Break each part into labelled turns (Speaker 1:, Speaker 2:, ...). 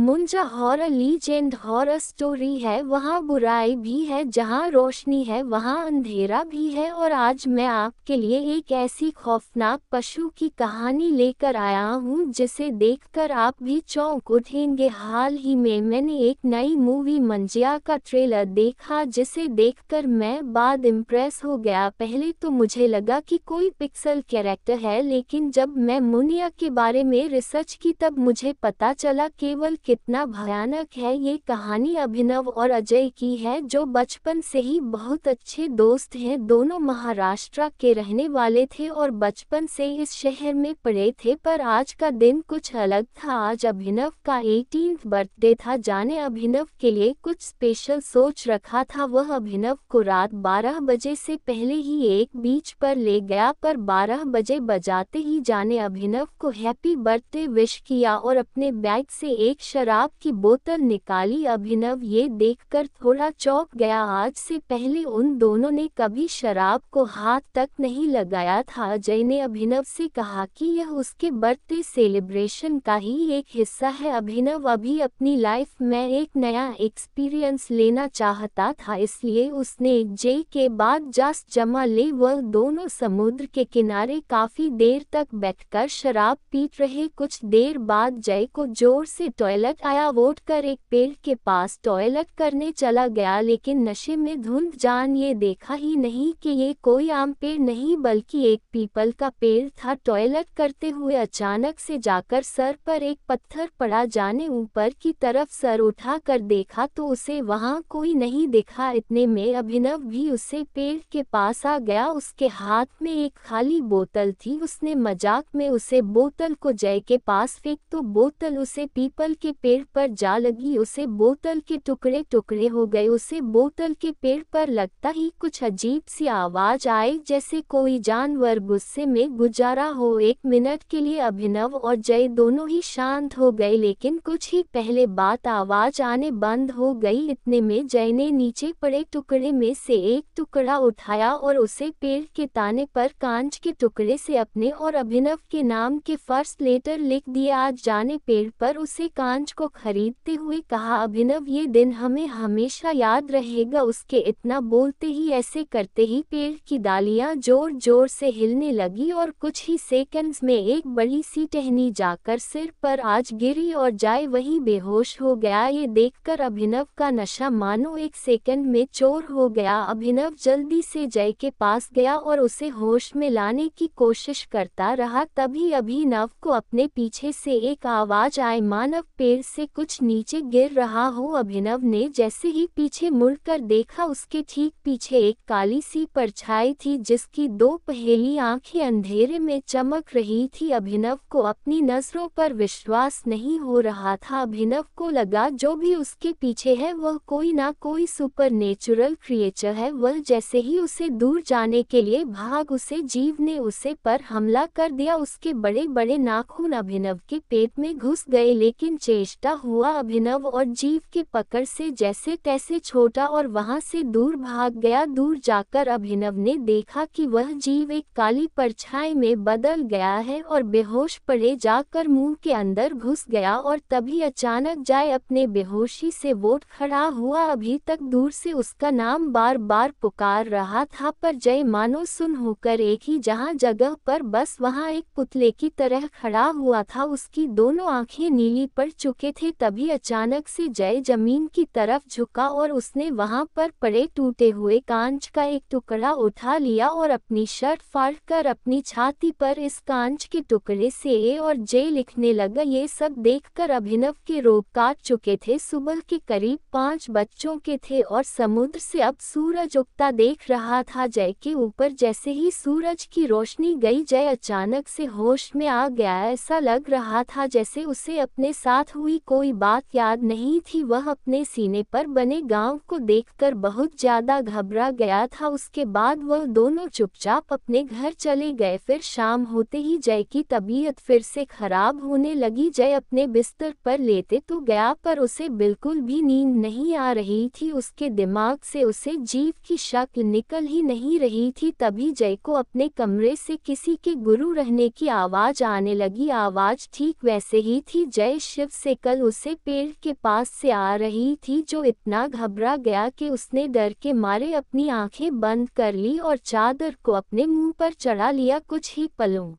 Speaker 1: मुंजा horror legend horror story है वहाँ बुराई भी है जहाँ रोशनी है वहाँ अंधेरा भी है और आज मैं आपके लिए एक ऐसी खौफनाक पशु की कहानी लेकर आया हूँ जिसे देखकर आप भी चौंक उठेंगे हाल ही में मैंने एक नई मूवी मंजिया का ट्रेलर देखा जिसे देखकर मैं बाद इम्प्रेस हो गया पहले तो मुझे लगा कि कोई पिक्सल कैरेक्टर है लेकिन जब मैं मुनिया के बारे में रिसर्च की तब मुझे पता चला केवल कितना भयानक है ये कहानी अभिनव और अजय की है जो बचपन से ही बहुत अच्छे दोस्त हैं दोनों महाराष्ट्र के रहने वाले थे और बचपन से इस शहर में पड़े थे पर आज का दिन कुछ अलग था आज अभिनव का एटीन बर्थडे था जाने अभिनव के लिए कुछ स्पेशल सोच रखा था वह अभिनव को रात बारह बजे से पहले ही एक बीच पर ले गया पर बारह बजे बजाते ही जाने अभिनव को हैप्पी बर्थडे विश किया और अपने बैग से एक शर्ट शराब की बोतल निकाली अभिनव ये देखकर थोड़ा चौंक गया आज से पहले उन दोनों ने कभी शराब को हाथ तक नहीं लगाया था अजय ने अभिनव से कहा कि यह उसके बर्थडे सेलिब्रेशन का ही एक हिस्सा है अभिनव अभी अपनी लाइफ में एक नया एक्सपीरियंस लेना चाहता था इसलिए उसने जय के बाद जास जमा ले वह दोनों समुद्र के किनारे काफी देर तक बैठकर शराब पीट रहे कुछ देर बाद जय को जोर से टॉयलेट टॉयलेट आया वोट कर एक पेड़ के पास टॉयलेट करने चला गया लेकिन नशे में धुंध जान ये देखा ही नहीं कि ये कोई आम पेड़ नहीं बल्कि एक पीपल का पेड़ था टॉयलेट करते हुए अचानक से जाकर सर पर एक पत्थर पड़ा जाने ऊपर की तरफ सर उठा कर देखा तो उसे वहाँ कोई नहीं दिखा इतने में अभिनव भी उसे पेड़ के पास आ गया उसके हाथ में एक खाली बोतल थी उसने मजाक में उसे बोतल को जय के पास फेंक तो बोतल उसे पीपल के के पेड़ पर जा लगी उसे बोतल के टुकड़े टुकड़े हो गए उसे बोतल के पेड़ पर लगता ही कुछ अजीब सी आवाज आई जैसे कोई जानवर गुस्से में गुजारा हो एक मिनट के लिए अभिनव और जय दोनों ही शांत हो गए लेकिन कुछ ही पहले बात आवाज आने बंद हो गई इतने में जय ने नीचे पड़े टुकड़े में से एक टुकड़ा उठाया और उसे पेड़ के ताने पर कांच के टुकड़े से अपने और अभिनव के नाम के फर्स्ट लेटर लिख दिया आज जाने पेड़ पर उसे कांच मंच को खरीदते हुए कहा अभिनव ये दिन हमें हमेशा याद रहेगा उसके इतना बोलते ही ऐसे करते ही पेड़ की डालियां जोर जोर से हिलने लगी और कुछ ही सेकंड्स में एक बड़ी सी टहनी जाकर सिर पर आज गिरी और जाए वही बेहोश हो गया ये देखकर अभिनव का नशा मानो एक सेकंड में चोर हो गया अभिनव जल्दी से जय के पास गया और उसे होश में लाने की कोशिश करता रहा तभी अभिनव को अपने पीछे से एक आवाज आए मानव पेड़ पेड़ से कुछ नीचे गिर रहा हो अभिनव ने जैसे ही पीछे मुड़कर देखा उसके ठीक पीछे एक काली सी परछाई थी जिसकी दो पहेली आंखें अंधेरे में चमक रही थी अभिनव को अपनी नजरों पर विश्वास नहीं हो रहा था अभिनव को लगा जो भी उसके पीछे है वह कोई ना कोई सुपर नेचुरल क्रिएचर है वह जैसे ही उसे दूर जाने के लिए भाग उसे जीव ने उसे पर हमला कर दिया उसके बड़े बड़े नाखून अभिनव के पेट में घुस गए लेकिन चेत बेचता हुआ अभिनव और जीव की पकड़ से जैसे तैसे छोटा और वहां से दूर भाग गया दूर जाकर अभिनव ने देखा कि वह जीव एक काली परछाई में बदल गया है और बेहोश पड़े जाकर मुंह के अंदर घुस गया और तभी अचानक जाए अपने बेहोशी से वोट खड़ा हुआ अभी तक दूर से उसका नाम बार बार पुकार रहा था पर जय मानो सुन होकर एक ही जहाँ जगह पर बस वहाँ एक पुतले की तरह खड़ा हुआ था उसकी दोनों आंखें नीली पर चुप चुके थे तभी अचानक से जय जमीन की तरफ झुका और उसने वहां पर पड़े टूटे हुए कांच का एक टुकड़ा उठा लिया और अपनी शर्ट फाड़ कर अपनी छाती पर इस कांच के टुकड़े से ए और जय लिखने लगा ये सब देखकर अभिनव के रोग काट चुके थे सुबह के करीब पांच बच्चों के थे और समुद्र से अब सूरज उगता देख रहा था जय के ऊपर जैसे ही सूरज की रोशनी गई जय अचानक से होश में आ गया ऐसा लग रहा था जैसे उसे अपने साथ हुई कोई बात याद नहीं थी वह अपने सीने पर बने गांव को देखकर बहुत ज्यादा घबरा गया था उसके बाद वह दोनों चुपचाप अपने घर चले गए फिर शाम होते ही जय की तबीयत फिर से खराब होने लगी जय अपने बिस्तर पर लेते तो गया पर उसे बिल्कुल भी नींद नहीं आ रही थी उसके दिमाग से उसे जीव की शक निकल ही नहीं रही थी तभी जय को अपने कमरे से किसी के गुरु रहने की आवाज आने लगी आवाज ठीक वैसे ही थी जय शिव से कल उसे पेड़ के पास से आ रही थी जो इतना घबरा गया कि उसने डर के मारे अपनी आंखें बंद कर ली और चादर को अपने मुंह पर चढ़ा लिया कुछ ही पलों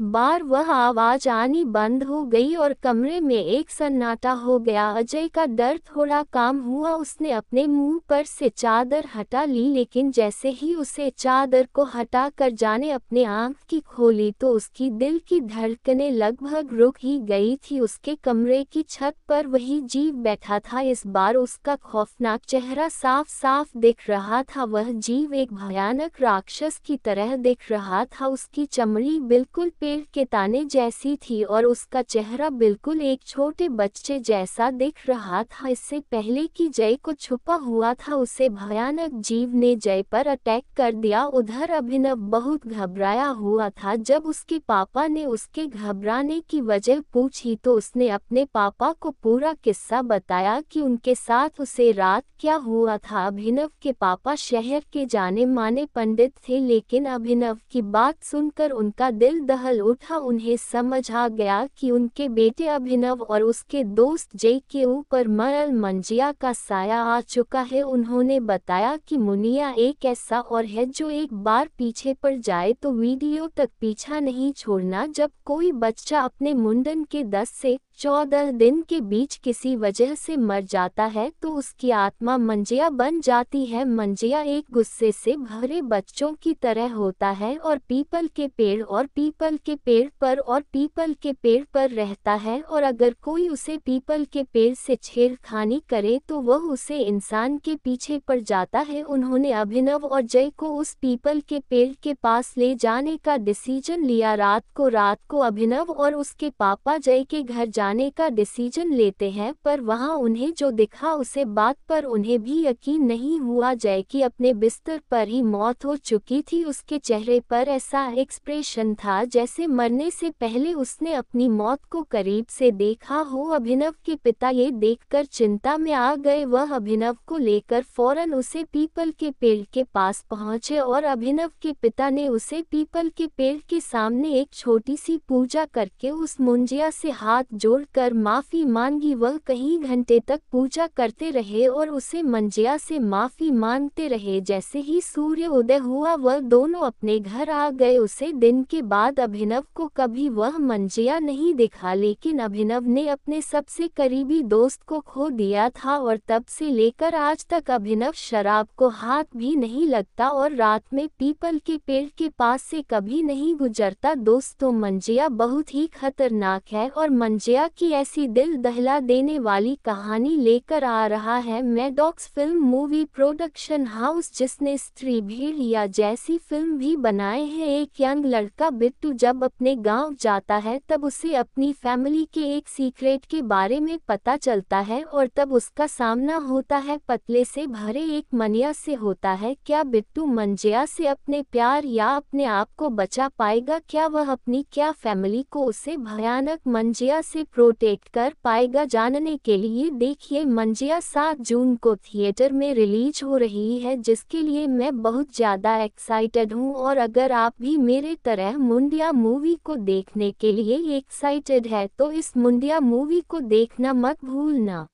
Speaker 1: बार वह आवाज आनी बंद हो गई और कमरे में एक सन्नाटा हो गया अजय का डर थोड़ा काम हुआ उसने अपने मुंह पर से चादर हटा ली लेकिन जैसे ही उसे चादर को हटा कर जाने अपने आंख की खोली तो उसकी दिल की धड़कने लगभग रुक ही गई थी उसके कमरे की छत पर वही जीव बैठा था इस बार उसका खौफनाक चेहरा साफ साफ दिख रहा था वह जीव एक भयानक राक्षस की तरह दिख रहा था उसकी चमड़ी बिल्कुल पेड़ के ताने जैसी थी और उसका चेहरा बिल्कुल एक छोटे बच्चे जैसा दिख रहा था इससे पहले कि जय को छुपा हुआ था उसे भयानक जीव ने जय पर अटैक कर दिया उधर अभिनव बहुत घबराया हुआ था जब उसके पापा ने उसके घबराने की वजह पूछी तो उसने अपने पापा को पूरा किस्सा बताया कि उनके साथ उसे रात क्या हुआ था अभिनव के पापा शहर के जाने माने पंडित थे लेकिन अभिनव की बात सुनकर उनका दिल दहल सवाल उठा उन्हें समझ आ गया कि उनके बेटे अभिनव और उसके दोस्त जय के ऊपर मरल मंजिया का साया आ चुका है उन्होंने बताया कि मुनिया एक ऐसा और है जो एक बार पीछे पड़ जाए तो वीडियो तक पीछा नहीं छोड़ना जब कोई बच्चा अपने मुंडन के दस से चौदह दिन के बीच किसी वजह से मर जाता है तो उसकी आत्मा मंजिया बन जाती है मंजिया एक गुस्से से भरे बच्चों की तरह होता है और पीपल के पेड़ और पीपल के पेड़ पर और पीपल के पेड़ पर रहता है और अगर कोई उसे पीपल के पेड़ से छेड़खानी करे तो वह उसे इंसान के पीछे पड़ जाता है उन्होंने अभिनव और जय को उस पीपल के पेड़ के पास ले जाने का डिसीजन लिया रात को रात को अभिनव और उसके पापा जय के घर जा जाने का डिसीजन लेते हैं पर वहां उन्हें जो दिखा उसे बात पर उन्हें भी यकीन नहीं हुआ जय की अपने बिस्तर पर ही मौत हो चुकी थी उसके चेहरे पर ऐसा एक्सप्रेशन था जैसे मरने से पहले उसने अपनी मौत को करीब से देखा हो अभिनव के पिता ये देखकर चिंता में आ गए वह अभिनव को लेकर फौरन उसे पीपल के पेड़ के पास पहुंचे और अभिनव के पिता ने उसे पीपल के पेड़ के सामने एक छोटी सी पूजा करके उस मुंजिया से हाथ जोड़ छोड़कर माफ़ी मांगी वह कई घंटे तक पूजा करते रहे और उसे मंजिया से माफ़ी मांगते रहे जैसे ही सूर्य उदय हुआ वह दोनों अपने घर आ गए उसे दिन के बाद अभिनव को कभी वह मंजिया नहीं दिखा लेकिन अभिनव ने अपने सबसे करीबी दोस्त को खो दिया था और तब से लेकर आज तक अभिनव शराब को हाथ भी नहीं लगता और रात में पीपल के पेड़ के पास से कभी नहीं गुजरता दोस्तों मंजिया बहुत ही खतरनाक है और मंजिया की ऐसी दिल दहला देने वाली कहानी लेकर आ रहा है Maddock films movie production house जिसने स्त्री भीड़ या जैसी फिल्म भी बनाए हैं एक यंग लड़का बिट्टू जब अपने गांव जाता है तब उसे अपनी फैमिली के एक सीक्रेट के बारे में पता चलता है और तब उसका सामना होता है पतले से भरे एक मनिया से होता है क्या बिट्टू मंजिया से अपने प्यार या अपने आप को बचा पाएगा क्या वह अपनी क्या फैमिली को उसे भयानक मंजिया से प्रोटेक्ट कर पाएगा जानने के लिए देखिए मंजिया सात जून को थिएटर में रिलीज हो रही है जिसके लिए मैं बहुत ज़्यादा एक्साइटेड हूँ और अगर आप भी मेरे तरह मुंडिया मूवी को देखने के लिए एक्साइटेड है तो इस मुंडिया मूवी को देखना मत भूलना